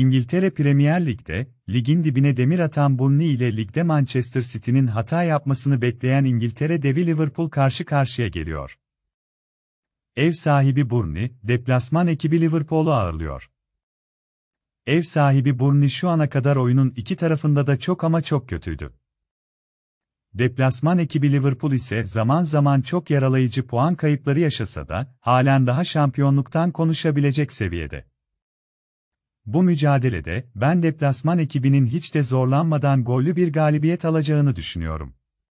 İngiltere Premier Lig'de, ligin dibine demir atan Burnley ile ligde Manchester City'nin hata yapmasını bekleyen İngiltere devi Liverpool karşı karşıya geliyor. Ev sahibi Burnley, deplasman ekibi Liverpool'u ağırlıyor. Ev sahibi Burnley şu ana kadar oyunun iki tarafında da çok ama çok kötüydü. Deplasman ekibi Liverpool ise zaman zaman çok yaralayıcı puan kayıpları yaşasa da, halen daha şampiyonluktan konuşabilecek seviyede. Bu mücadelede ben deplasman ekibinin hiç de zorlanmadan gollü bir galibiyet alacağını düşünüyorum.